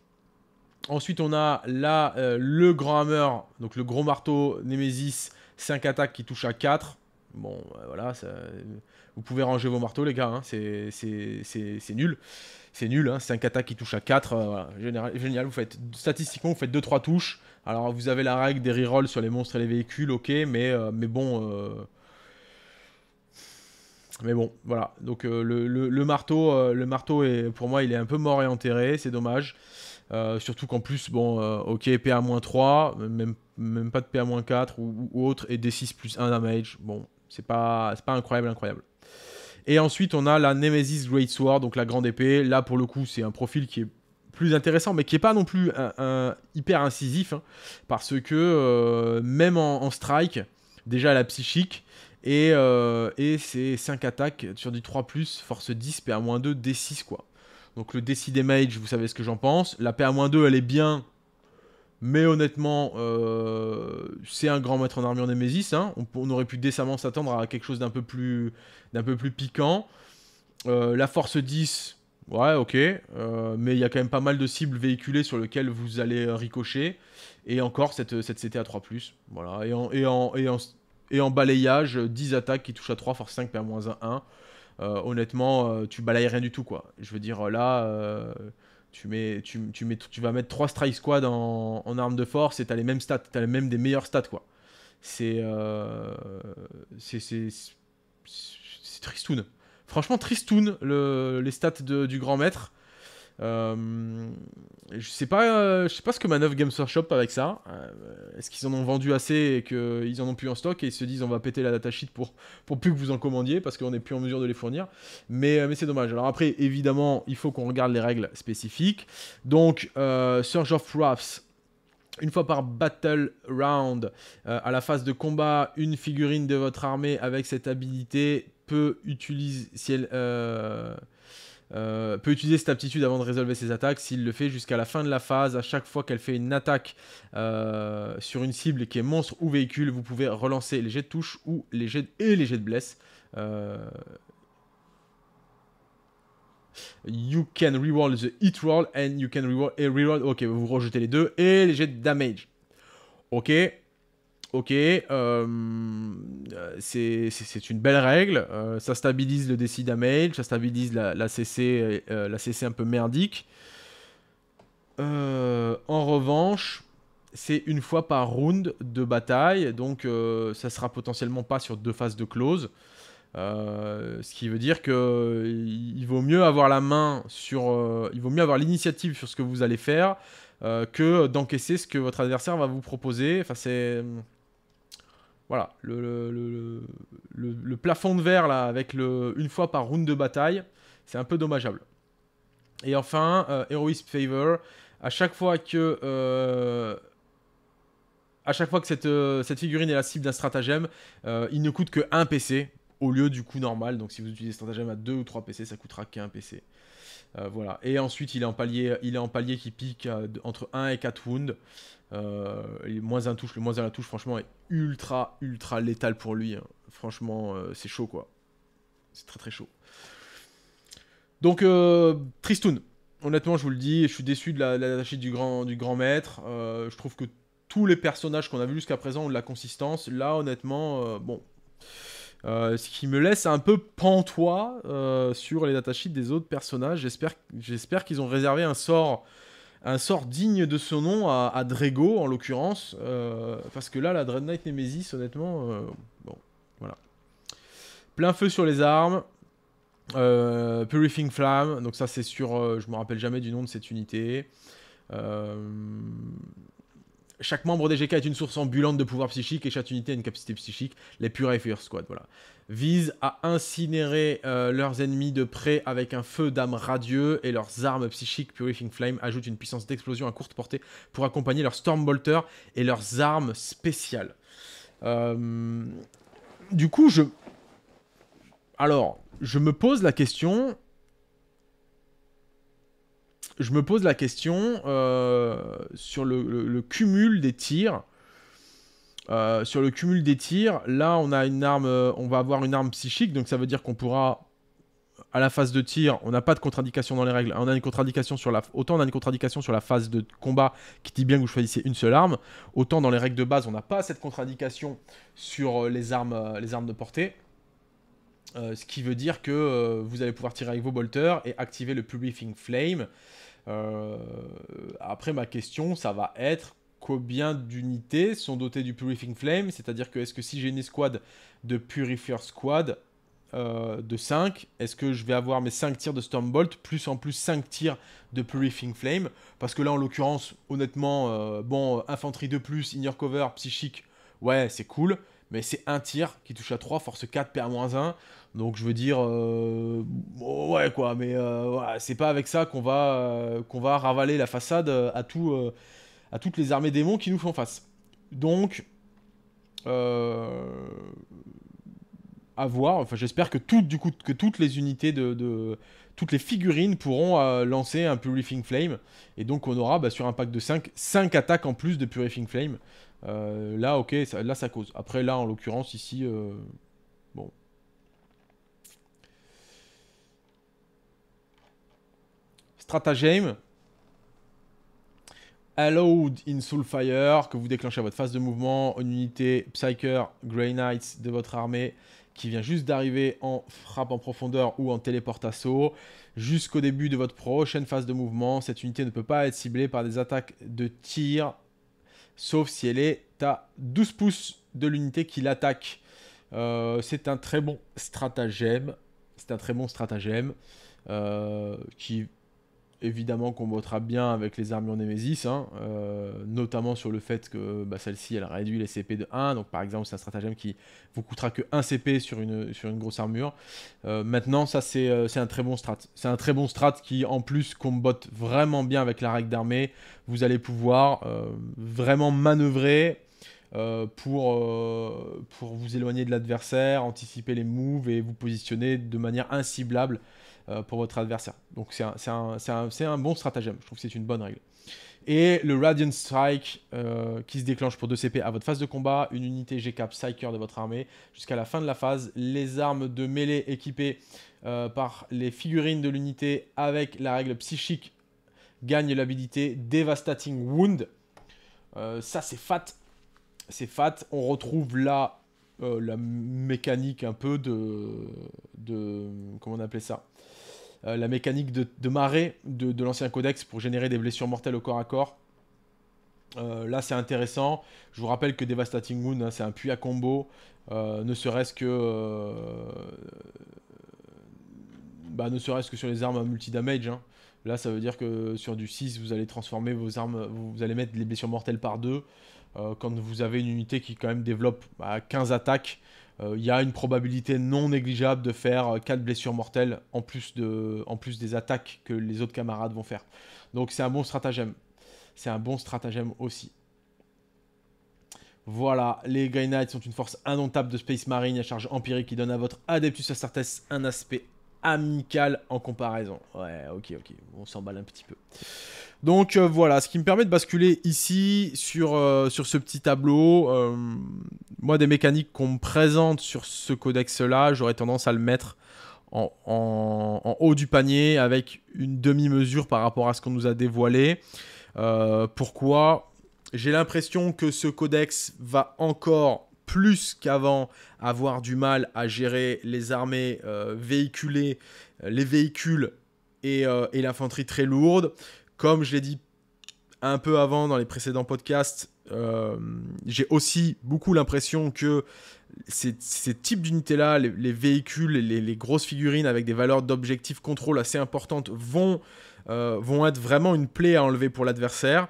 Ensuite, on a là euh, le grand hammer, donc le gros marteau Nemesis, 5 attaques qui touche à 4. Bon, euh, voilà, vous pouvez ranger vos marteaux, les gars, hein. c'est nul. C'est nul, hein. 5 attaques qui touchent à 4, génial, vous faites, statistiquement, vous faites 2-3 touches. Alors, vous avez la règle des rerolls sur les monstres et les véhicules, ok, mais, mais bon, mais bon, voilà. Donc euh, le, le, marteau, euh, le marteau est, pour moi, il est un peu mort et enterré, c'est dommage. Euh, surtout qu'en plus, bon, ok, PA-3, même, même pas de PA-4 ou, autre, et D6 plus 1 damage. Bon, c'est pas, pas incroyable, incroyable. Et ensuite, on a la Nemesis Great donc la grande épée. Là, pour le coup, c'est un profil qui est plus intéressant, mais qui est pas non plus un, hyper incisif, hein, parce que même en, en strike, déjà la psychique, euh, et, c'est 5 attaques sur du 3, force 10, PA-2, D6 quoi. Donc le D6 damage, vous savez ce que j'en pense. La PA-2, elle est bien, mais honnêtement, euh, c'est un grand maître en armure Nemesis. Hein. On, aurait pu décemment s'attendre à quelque chose d'un peu plus, peu plus piquant. Euh, la force 10, ouais, ok. mais il y a quand même pas mal de cibles véhiculées sur lesquelles vous allez ricocher. Et encore cette, cette CT à 3. Voilà. Et et et en et en balayage, 10 attaques qui touchent à 3, force 5, PA-1, 1. honnêtement, euh, tu balayes rien du tout, quoi. Je veux dire, là, euh, tu, mets, tu, mets, tu vas mettre 3 strike squad en, en arme de force et t'as les mêmes stats, t'as même des meilleurs stats, quoi. Euh, c'est. c'est. C'est tristoun. Franchement, tristoun, le, les stats du grand maître. Euh, je sais pas, euh, je sais pas ce que manœuvre Games Workshop avec ça. Euh, est-ce qu'ils en ont vendu assez et qu'ils en ont plus en stock et ils se disent on va péter la data pour pour plus que vous en commandiez parce qu'on n'est plus en mesure de les fournir. Mais mais c'est dommage. Alors après évidemment il faut qu'on regarde les règles spécifiques. Donc Surge of Wraths. Une fois par battle round, à la phase de combat, une figurine de votre armée avec cette habilité peut utiliser si elle euh, peut utiliser cette aptitude avant de résolver ses attaques. S'il le fait jusqu'à la fin de la phase, à chaque fois qu'elle fait une attaque euh, sur une cible qui est monstre ou véhicule, vous pouvez relancer les jets de touche ou les jets et les jets de bless euh, You can reroll the hit roll and you can reroll a reroll. Ok, vous rejetez les deux et les jets de damage. Ok, ok, euh, c'est une belle règle, euh, ça stabilise le à mail, ça stabilise la, CC, la CC euh, un peu merdique. en revanche, c'est une fois par round de bataille, donc ça sera potentiellement pas sur deux phases de close. ce qui veut dire que il vaut mieux avoir la main sur, il vaut mieux avoir l'initiative sur ce que vous allez faire que d'encaisser ce que votre adversaire va vous proposer. Enfin, c'est voilà, le, le, plafond de verre là, avec le une fois par round de bataille, c'est un peu dommageable. Et enfin, euh, Favor, à chaque fois que euh, à chaque fois que cette, euh, cette figurine est la cible d'un stratagème, euh, il ne coûte que 1 PC au lieu du coût normal. Donc si vous utilisez stratagème à 2 ou 3 PC, ça coûtera qu'un PC. Euh, voilà. Et ensuite, il est en palier, il est en palier qui pique euh, entre 1 et 4 wounds. Euh, moins un touche, le moins 1 la touche, franchement, est ultra, ultra létal pour lui. Hein. Franchement, euh, c'est chaud, quoi. C'est très, très chaud. Donc, Tristoun. Honnêtement, je vous le dis, je suis déçu de la, la du grand, du grand maître. je trouve que tous les personnages qu'on a vus jusqu'à présent ont de la consistance. Là, honnêtement, bon... Euh, ce qui me laisse un peu pantois euh, sur les datasheets des autres personnages. J'espère qu'ils ont réservé un sort, un sort digne de ce nom à, Drago, en l'occurrence. Euh, parce que là, la Dread Knight Nemesis, honnêtement, bon, voilà. Plein feu sur les armes. Purifying Flame, donc ça c'est sur, je me rappelle jamais du nom de cette unité chaque membre des GK est une source ambulante de pouvoir psychique et chaque unité a une capacité psychique, les Pure Squad, voilà. Vise à incinérer euh, leurs ennemis de près avec un feu d'âme radieux et leurs armes psychiques Purifying Flame ajoutent une puissance d'explosion à courte portée pour accompagner leurs Stormbolter et leurs armes spéciales. Euh, du coup, je. Alors, je me pose la question je me pose la question euh, sur le, cumul des tirs. Euh, sur le cumul des tirs, là on a une arme, euh, on va avoir une arme psychique, donc ça veut dire qu'on pourra à la phase de tir, on n'a pas de contradiction dans les règles. On a une sur la, autant on a une contradiction sur la phase de combat qui dit bien que vous choisissez une seule arme, autant dans les règles de base, on n'a pas cette contradiction sur les armes, les armes de portée. Euh, ce qui veut dire que euh, vous allez pouvoir tirer avec vos bolters et activer le Purifying Flame. Euh, après, ma question, ça va être combien d'unités sont dotées du Purifying Flame C'est-à-dire que est-ce que si j'ai une squad de Purifier Squad de 5, est-ce que je vais avoir mes 5 tirs de Stormbolt plus en plus 5 tirs de Purifying Flame Parce que là, en l'occurrence, honnêtement, bon, infanterie de plus, ignore cover, psychique, ouais, c'est cool mais c'est un tir qui touche à 3, force 4, per moins 1. Donc je veux dire, euh, oh, ouais quoi, mais euh, c'est pas avec ça qu'on va, euh, qu'on va ravaler la façade à, à toutes les armées démons qui nous font face. Donc, à voir, enfin j'espère que, que toutes les unités de, toutes les figurines pourront lancer un Purifying Flame. Et donc on aura bah, sur un pack de 5, 5 attaques en plus de Purifying Flame. Euh, là, ok, là ça cause. Après, là, en l'occurrence, ici, euh, bon. Stratagem. Allowed in Soulfire, que vous déclenchez à votre phase de mouvement, une unité Psyker, Grey Knights de votre armée qui vient juste d'arriver en frappe en profondeur ou en téléport assaut. Jusqu'au début de votre prochaine phase de mouvement, cette unité ne peut pas être ciblée par des attaques de tir sauf si elle est à 12 pouces de l'unité qui l'attaque. Euh, c'est un très bon stratagème. C'est un très bon stratagème euh, qui évidemment qu'on votera bien avec les armures Nemesis, hein, euh, notamment sur le fait que bah, celle-ci elle réduit les CP de 1, donc par exemple c'est un stratagème qui vous coûtera que 1 CP sur une, sur une grosse armure. Euh, maintenant ça euh, c'est un très bon strat. C'est un très bon strat qui en plus combotte vraiment bien avec la règle d'armée, vous allez pouvoir vraiment manœuvrer. pour, pour vous éloigner de l'adversaire, anticiper les moves et vous positionner de manière inciblable euh, pour votre adversaire. Donc c'est un, bon stratagème, je trouve que c'est une bonne règle. Et le Radiant Strike euh, qui se déclenche pour 2 CP à votre phase de combat, une unité G-Cap Psyker de votre armée jusqu'à la fin de la phase. Les armes de mêlée équipées euh, par les figurines de l'unité avec la règle psychique gagnent l'habilité Devastating Wound. ça c'est fat, c'est fat. On retrouve là la mécanique un peu de, de comment on appelait ça euh, la mécanique de, marée de, l'ancien codex pour générer des blessures mortelles au corps à corps. Euh, là, c'est intéressant. Je vous rappelle que Devastating Wound, hein, c'est un puits à combo, euh, ne serait-ce que. Bah, ne serait-ce que sur les armes à multi-damage. Hein. Là, ça veut dire que sur du 6, vous allez transformer vos armes, vous allez mettre les blessures mortelles par 2. quand vous avez une unité qui, quand même, développe à bah, 15 attaques, il euh, y a une probabilité non négligeable de faire 4 euh, blessures mortelles en plus, de, en plus des attaques que les autres camarades vont faire. Donc c'est un bon stratagème. C'est un bon stratagème aussi. Voilà, les Grey Knights sont une force indomptable de Space Marine à charge empirique qui donne à votre Adeptus Astartes un aspect amical en comparaison. Ouais, ok, ok, on s'emballe un petit peu. Donc euh, voilà, ce qui me permet de basculer ici sur, euh, sur ce petit tableau. Euh, moi, des mécaniques qu'on me présente sur ce codex-là, j'aurais tendance à le mettre en, haut du panier avec une demi-mesure par rapport à ce qu'on nous a dévoilé. pourquoi J'ai l'impression que ce codex va encore plus qu'avant avoir du mal à gérer les armées véhiculées, les véhicules et, et l'infanterie très lourde. Comme je l'ai dit un peu avant dans les précédents podcasts, euh, j'ai aussi beaucoup l'impression que ces, types d'unités-là, les, véhicules, les, grosses figurines avec des valeurs d'objectif contrôle assez importantes euh, vont être vraiment une plaie à enlever pour l'adversaire.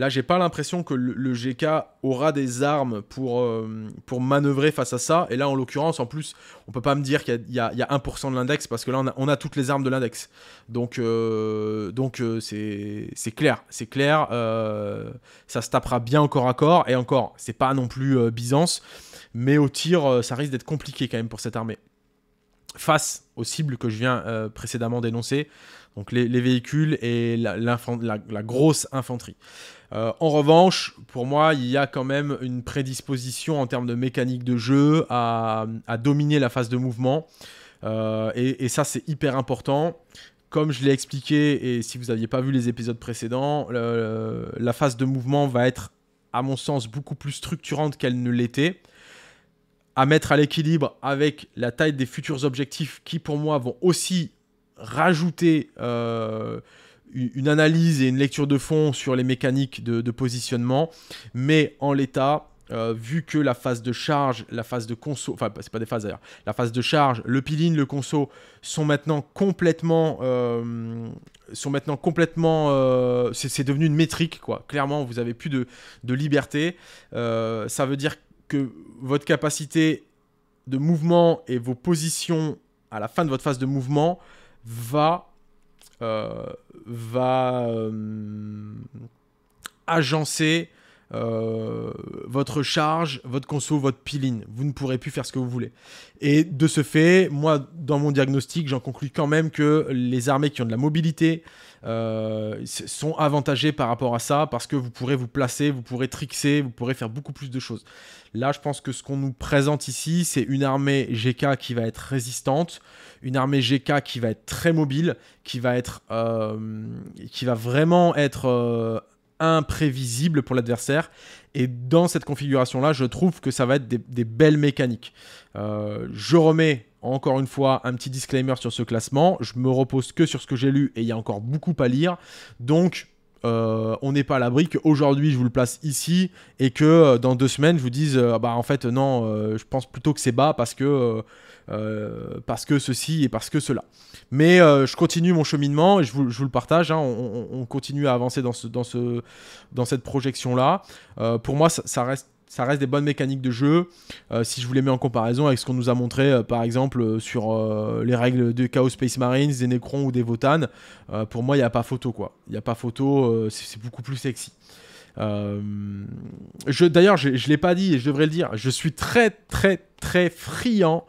Là, j'ai pas l'impression que le, GK aura des armes pour, euh, pour manœuvrer face à ça. Et là, en l'occurrence, en plus, on peut pas me dire qu'il y, a 1% de l'index parce que là, on a, toutes les armes de l'index. Donc, euh, donc euh, c'est clair, c'est clair. ça se tapera bien encore à corps. Et encore, c'est pas non plus Byzance, mais au tir, ça risque d'être compliqué quand même pour cette armée face aux cibles que je viens précédemment d'énoncer, donc les, véhicules et la grosse infanterie. Euh, en revanche, pour moi, il y a quand même une prédisposition en termes de mécanique de jeu à, dominer la phase de mouvement. Euh, et, ça, c'est hyper important. Comme je l'ai expliqué, et si vous n'aviez pas vu les épisodes précédents, la phase de mouvement va être, à mon sens, beaucoup plus structurante qu'elle ne l'était à mettre à l'équilibre avec la taille des futurs objectifs qui pour moi vont aussi rajouter euh, une analyse et une lecture de fond sur les mécaniques de, positionnement, mais en l'état, euh, vu que la phase de charge, la phase de conso, enfin c'est pas des phases d'ailleurs, la phase de charge, le piline le conso sont maintenant complètement, euh, sont maintenant complètement, euh, c'est devenu une métrique quoi. Clairement, vous avez plus de, de liberté. ça veut dire que votre capacité de mouvement et vos positions à la fin de votre phase de mouvement va euh, va euh, agencer euh, votre charge, votre conso, votre peeling. Vous ne pourrez plus faire ce que vous voulez. Et de ce fait, moi, dans mon diagnostic, j'en conclus quand même que les armées qui ont de la mobilité euh, sont avantagées par rapport à ça parce que vous pourrez vous placer, vous pourrez trixer, vous pourrez faire beaucoup plus de choses. Là, je pense que ce qu'on nous présente ici, c'est une armée GK qui va être résistante, une armée GK qui va être très mobile, qui va être, euh, qui va vraiment être imprévisible pour l'adversaire. Et dans cette configuration-là, je trouve que ça va être des, belles mécaniques. Euh, je remets encore une fois un petit disclaimer sur ce classement. Je me repose que sur ce que j'ai lu et il y a encore beaucoup à lire. Donc euh, on n'est pas à l'abri qu'aujourd'hui je vous le place ici et que euh, dans deux semaines je vous dise euh, bah en fait non je pense plutôt que c'est bas parce que parce que ceci et parce que cela mais je continue mon cheminement et je vous, vous le partage hein, on, continue à avancer dans ce dans ce dans cette projection là pour moi ça reste ça reste des bonnes mécaniques de jeu. Euh, si je vous les mets en comparaison avec ce qu'on nous a montré, euh, par exemple, euh, sur les règles de Chaos Space Marines, des Necrons ou des Votanes. pour moi, il n'y a pas photo, quoi. Il n'y a pas photo, c'est beaucoup plus sexy. D'ailleurs, je ne l'ai pas dit et je devrais le dire, je suis très, très, très friand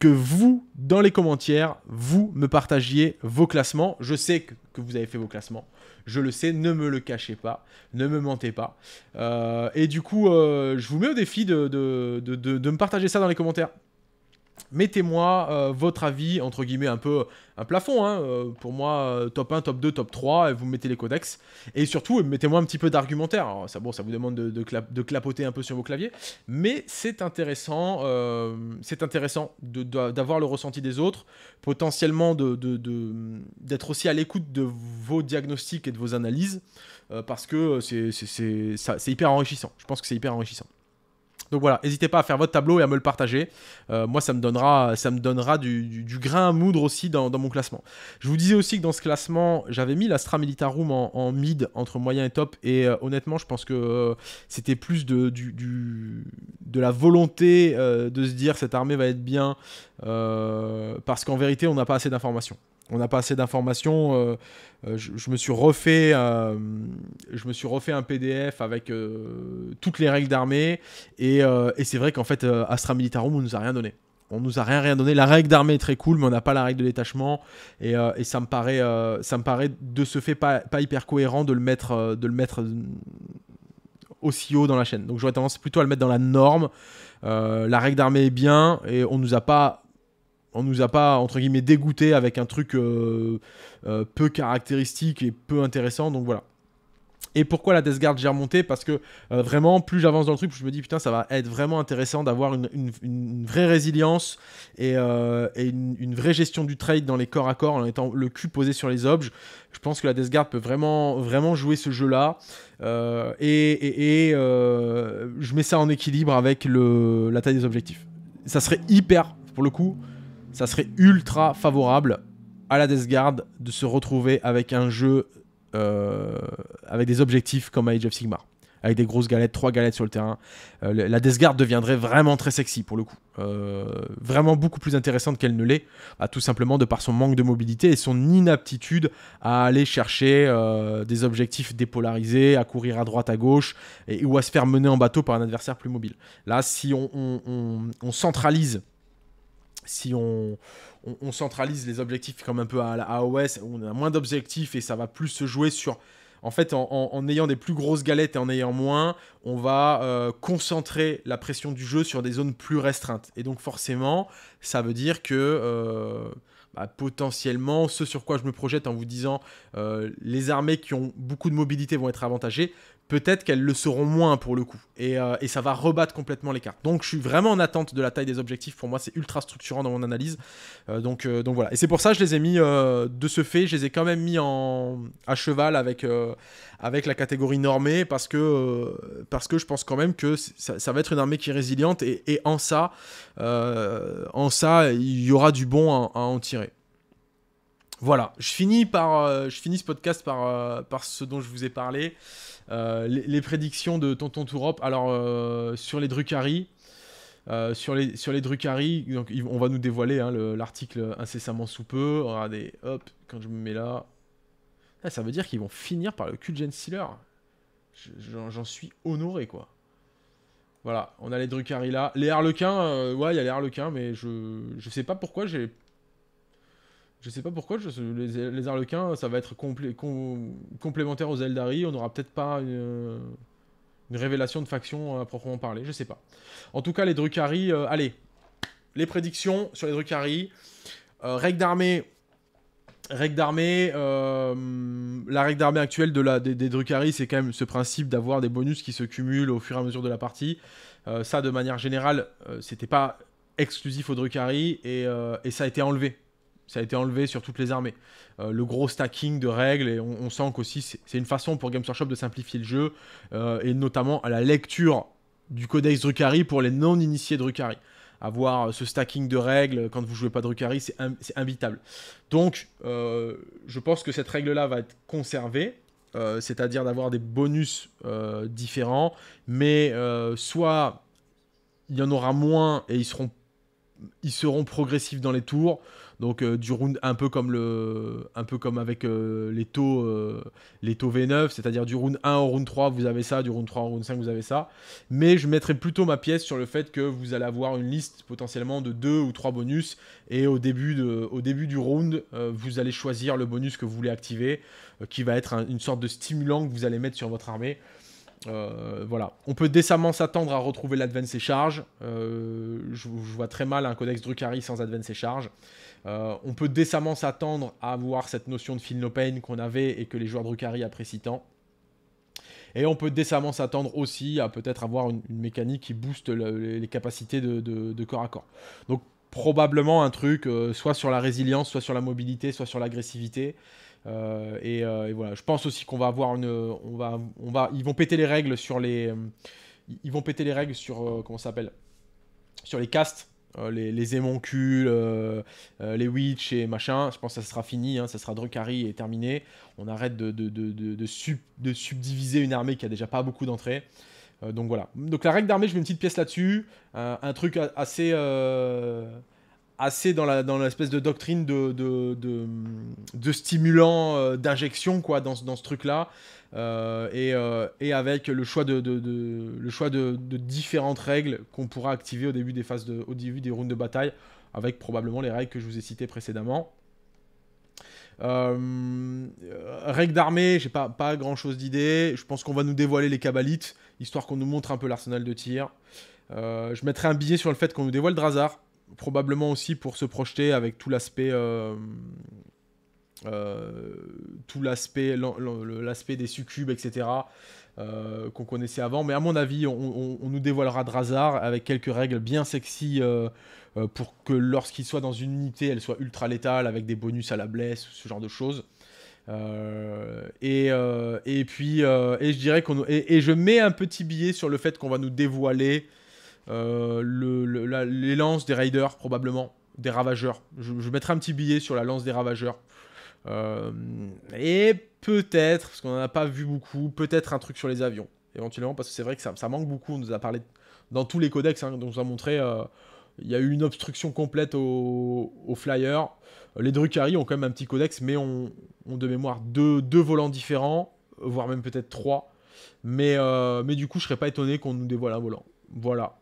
que vous, dans les commentaires, vous me partagiez vos classements. Je sais que, que vous avez fait vos classements je le sais, ne me le cachez pas, ne me mentez pas. Euh, et du coup, euh, je vous mets au défi de, de me partager ça dans les commentaires mettez-moi euh, votre avis, entre guillemets, un peu un plafond. Hein. Euh, pour moi, euh, top 1, top 2, top 3, et vous mettez les codex. Et surtout, mettez-moi un petit peu d'argumentaire. Ça, bon, ça vous demande de, clapoter un peu sur vos claviers, mais c'est intéressant, c'est intéressant d'avoir le ressenti des autres, potentiellement d'être aussi à l'écoute de vos diagnostics et de vos analyses, parce que c'est hyper enrichissant. Je pense que c'est hyper enrichissant. Donc voilà, n'hésitez pas à faire votre tableau et à me le partager. Euh, moi, ça me donnera, ça me donnera du, grain à moudre aussi dans, mon classement. Je vous disais aussi que dans ce classement, j'avais mis l'Astra Militarum en, mid, entre moyen et top. Et euh, honnêtement, je pense que euh, c'était plus de, de la volonté de se dire cette armée va être bien. parce qu'en vérité, on n'a pas assez d'informations on n'a pas assez d'informations. Euh, euh, je, me suis refait, euh, je me suis refait un PDF avec toutes les règles d'armée et, c'est vrai qu'en fait Astra Militarum on nous a rien donné. On nous a rien rien donné. La règle d'armée est très cool, mais on n'a pas la règle de détachement et, ça me paraît, ça me paraît de ce fait pas, hyper cohérent de le mettre, de le mettre aussi haut dans la chaîne. Donc j'aurais tendance plutôt à le mettre dans la norme. la règle d'armée est bien et on nous a pas on nous a pas entre guillemets dégoûté avec un truc euh, euh, peu caractéristique et peu intéressant donc voilà et pourquoi la Death Guard j'ai remonté Parce que euh, vraiment, plus j'avance dans le truc, plus je me dis putain, ça va être vraiment intéressant d'avoir une, vraie résilience et, une, vraie gestion du trade dans les corps à corps en étant le cul posé sur les objets. Je pense que la Death Guard peut vraiment, vraiment jouer ce jeu-là. et, je mets ça en équilibre avec le, la taille des objectifs. Ça serait hyper, pour le coup, ça serait ultra favorable à la Death Guard de se retrouver avec un jeu euh, avec des objectifs comme Age of Sigmar. Avec des grosses galettes, trois galettes sur le terrain. Euh, la Death Guard deviendrait vraiment très sexy pour le coup. Euh, vraiment beaucoup plus intéressante qu'elle ne l'est, bah, tout simplement de par son manque de mobilité et son inaptitude à aller chercher des objectifs dépolarisés, à courir à droite, à gauche, et, ou à se faire mener en bateau par un adversaire plus mobile. Là, si on centralise si on, centralise les objectifs comme un peu à la AOS, on a moins d'objectifs et ça va plus se jouer sur... En fait, en, ayant des plus grosses galettes et en ayant moins, on va euh, concentrer la pression du jeu sur des zones plus restreintes. Et donc forcément, ça veut dire que... Euh, bah, potentiellement, ce sur quoi je me projette en vous disant euh, les armées qui ont beaucoup de mobilité vont être avantagées, peut-être qu'elles le seront moins pour le coup. Euh, et, ça va rebattre complètement les cartes. Donc je suis vraiment en attente de la taille des objectifs. Pour moi, c'est ultra structurant dans mon analyse. Euh, donc, euh, donc voilà. Et c'est pour ça que je les ai mis, de ce fait, je les ai quand même mis en, à cheval avec, avec la catégorie normée parce que, parce que je pense quand même que ça, va être une armée qui est résiliente. Et, en ça, en ça, il y aura du bon à, en tirer. Voilà, je finis, par, je finis ce podcast par, par ce dont je vous ai parlé. Euh, les, prédictions de Tonton Tourop, alors euh, sur les Drucari, euh, sur les, sur les Drucari, donc, on va nous dévoiler hein, l'article incessamment sous peu. Regardez, hop, quand je me mets là. Ah, ça veut dire qu'ils vont finir par le cul de Jen Sealer. J'en suis honoré, quoi. Voilà, on a les Drucari là. Les Harlequins, ouais, il y a les Harlequins, mais je, je sais pas pourquoi j'ai je sais pas pourquoi, les, Arlequins, ça va être complémentaire aux Eldari. On n'aura peut-être pas une, révélation de faction à proprement parler, je sais pas. En tout cas, les Drukhari, euh, allez, les prédictions sur les Drukhari. Euh, règle d'armée, règle d'armée, euh, la règle d'armée actuelle de la, des, c'est quand même ce principe d'avoir des bonus qui se cumulent au fur et à mesure de la partie. ça, de manière générale, ce c'était pas exclusif aux Drukhari et, ça a été enlevé ça a été enlevé sur toutes les armées. Euh, le gros stacking de règles, et on, sent qu'aussi c'est une façon pour Games Workshop de simplifier le jeu, euh, et notamment à la lecture du codex Drucari pour les non-initiés Drucari. Avoir ce stacking de règles quand vous jouez pas Drucari, c'est invitable. Donc, euh, je pense que cette règle-là va être conservée, c'est-à-dire d'avoir des bonus différents, mais soit il y en aura moins et ils seront, ils seront progressifs dans les tours, donc euh, du round un peu comme le un peu comme avec euh, les taux euh, les taux V9, c'est-à-dire du round 1 au round 3, vous avez ça, du round 3 au round 5, vous avez ça. Mais je mettrai plutôt ma pièce sur le fait que vous allez avoir une liste potentiellement de 2 ou 3 bonus et au début de au début du round, vous allez choisir le bonus que vous voulez activer qui va être une sorte de stimulant que vous allez mettre sur votre armée. voilà. On peut décemment s'attendre à retrouver l'advance et charge. je, je, vois très mal un codex Drucari sans advance et charge. Euh, on peut décemment s'attendre à avoir cette notion de feel No Pain qu'on avait et que les joueurs Rukari apprécient tant. Et on peut décemment s'attendre aussi à peut-être avoir une, mécanique qui booste les capacités de, corps à corps. Donc probablement un truc euh, soit sur la résilience, soit sur la mobilité, soit sur l'agressivité. Euh, et, voilà, je pense aussi qu'on va avoir une, on va, on va, ils vont péter les règles sur les, ils vont péter les règles sur comment s'appelle, sur les castes euh, les, les émoncules, euh, euh, les witch et machin, je pense que ça sera fini, hein, ça sera Drucari et terminé. On arrête de, de, subdiviser une armée qui a déjà pas beaucoup d'entrées. donc voilà. Donc la règle d'armée, je mets une petite pièce là-dessus. un truc assez assez dans la dans l'espèce de doctrine de de, de, stimulant euh, d'injection quoi dans, ce truc là euh, euh, et, avec le choix de, le choix de, différentes règles qu'on pourra activer au début des phases au début des rounds de bataille avec probablement les règles que je vous ai citées précédemment règles d'armée j'ai pas pas grand chose d'idée je pense qu'on va nous dévoiler les cabalites histoire qu'on nous montre un peu l'arsenal de tir je mettrai un billet sur le fait qu'on nous dévoile Drazar probablement aussi pour se projeter avec tout l'aspect euh, euh, tout l'aspect l'aspect des succubes etc euh, qu'on connaissait avant mais à mon avis on, nous dévoilera de hasard avec quelques règles bien sexy pour que lorsqu'il soit dans une unité elle soit ultra létale avec des bonus à la blesse ce genre de choses et, et, puis je dirais qu'on et, je mets un petit billet sur le fait qu'on va nous dévoiler euh, le, les lances des raiders, probablement. Des ravageurs. Je, mettrai un petit billet sur la lance des ravageurs. Euh, et peut-être, parce qu'on n'en a pas vu beaucoup, peut-être un truc sur les avions. Éventuellement, parce que c'est vrai que ça, manque beaucoup. On nous a parlé dans tous les codex, dont hein, on nous a montré euh, il y a eu une obstruction complète au flyer Les Drucari ont quand même un petit codex, mais ont, de mémoire deux, volants différents, voire même peut-être trois. Mais, mais du coup, je serais pas étonné qu'on nous dévoile un volant. Voilà.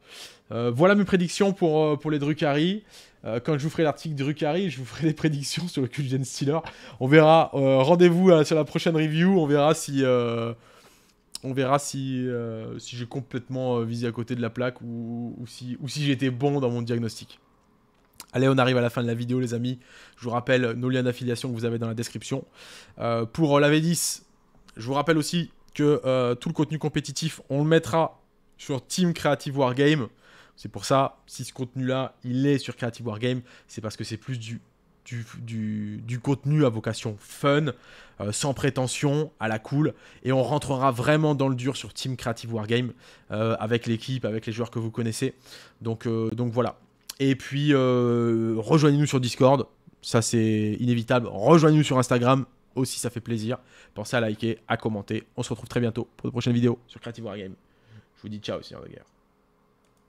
Euh, voilà mes prédictions pour, euh, pour les Drucari. Euh, quand je vous ferai l'article Drucari, je vous ferai des prédictions sur le Culgen Stealer. On verra. Rendez-vous sur la prochaine review. On verra si. on verra si, si j'ai complètement visé à côté de la plaque ou, si, ou si j'étais bon dans mon diagnostic. Allez, on arrive à la fin de la vidéo, les amis. Je vous rappelle nos liens d'affiliation que vous avez dans la description. pour la V10, je vous rappelle aussi que tout le contenu compétitif, on le mettra sur team Creative Wargame. C'est pour ça, si ce contenu-là, il est sur Creative Wargame, c'est parce que c'est plus du, du, du, contenu à vocation fun, euh, sans prétention, à la cool. Et on rentrera vraiment dans le dur sur Team Creative Wargame, euh, avec l'équipe, avec les joueurs que vous connaissez. Donc, euh, donc voilà. Et puis, rejoignez-nous sur Discord, ça c'est inévitable. Rejoignez-nous sur Instagram, aussi ça fait plaisir. Pensez à liker, à commenter. On se retrouve très bientôt pour de prochaines vidéo sur Creative Wargame. Je vous dis ciao, Seigneur de guerre.